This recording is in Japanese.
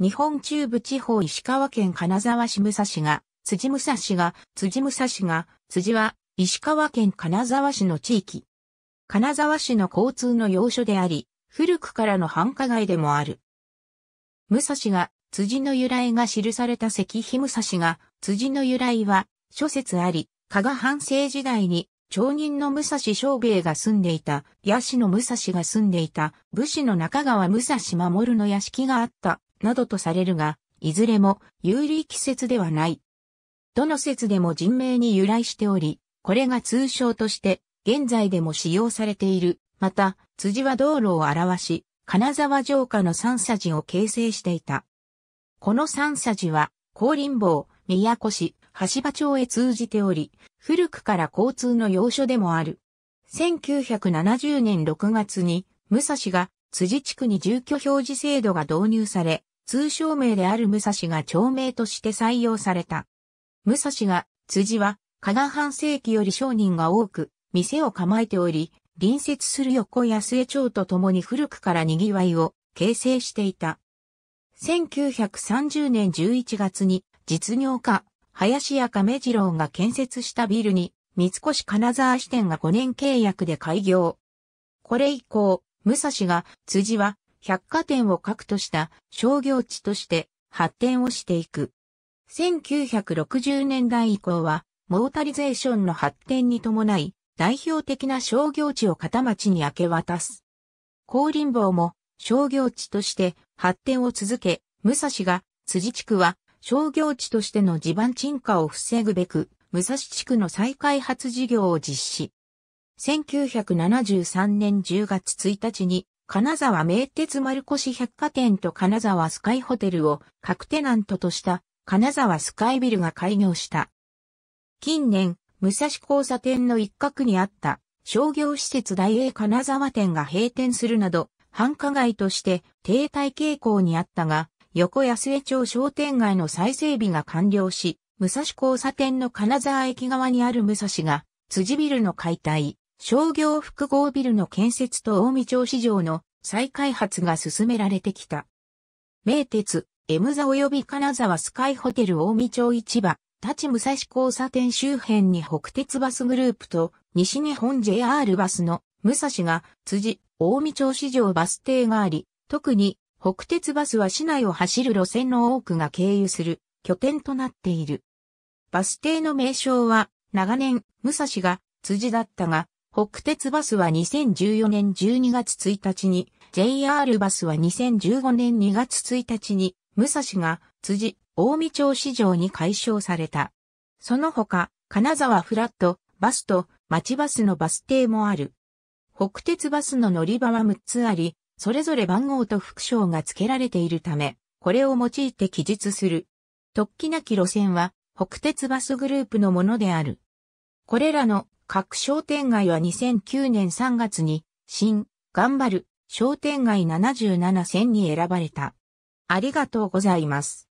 日本中部地方石川県金沢市武蔵が、辻武蔵が、辻武蔵が、辻は、石川県金沢市の地域。金沢市の交通の要所であり、古くからの繁華街でもある。武蔵が、辻の由来が記された石碑武蔵が、辻の由来は、諸説あり、加賀藩政時代に、町人の武蔵昌兵衛が住んでいた、八市の武蔵が住んでいた、武士の中川武蔵守の屋敷があった、などとされるが、いずれも有利季節ではない。どの説でも人名に由来しており、これが通称として現在でも使用されている。また、辻は道路を表し、金沢城下の三佐寺を形成していた。この三佐寺は、高林坊、宮古市、橋場町へ通じており、古くから交通の要所でもある。1970年6月に、武蔵が辻地区に住居表示制度が導入され、通称名である武蔵が町名として採用された。武蔵が、辻は、加賀半世紀より商人が多く、店を構えており、隣接する横安江町と共に古くから賑わいを形成していた。1930年11月に実業家、林家亀次郎が建設したビルに、三越金沢支店が5年契約で開業。これ以降、武蔵が、辻は、百貨店を核とした商業地として発展をしていく。1960年代以降は、モータリゼーションの発展に伴い、代表的な商業地を片町に明け渡す。高林坊も商業地として発展を続け、武蔵が辻地区は商業地としての地盤沈下を防ぐべく、武蔵地区の再開発事業を実施。1973年10月1日に金沢名鉄丸越百貨店と金沢スカイホテルを各テナントとした金沢スカイビルが開業した。近年、武蔵交差点の一角にあった商業施設大英金沢店が閉店するなど、繁華街として停滞傾向にあったが、横安江町商店街の再整備が完了し、武蔵交差点の金沢駅側にある武蔵が、辻ビルの解体、商業複合ビルの建設と大見町市場の再開発が進められてきた。名鉄、エムザ及び金沢スカイホテル大見町市場、立武蔵交差点周辺に北鉄バスグループと西日本 JR バスの武蔵が辻、大見町市場バス停があり、特に北鉄バスは市内を走る路線の多くが経由する拠点となっている。バス停の名称は長年武蔵が辻だったが、北鉄バスは2014年12月1日に、JR バスは2015年2月1日に、武蔵が辻、大見町市場に解消された。その他、金沢フラット、バスと町バスのバス停もある。北鉄バスの乗り場は6つあり、それぞれ番号と副章が付けられているため、これを用いて記述する。突起なき路線は、北鉄バスグループのものである。これらの各商店街は2009年3月に、新、頑張る、商店街77選に選ばれた。ありがとうございます。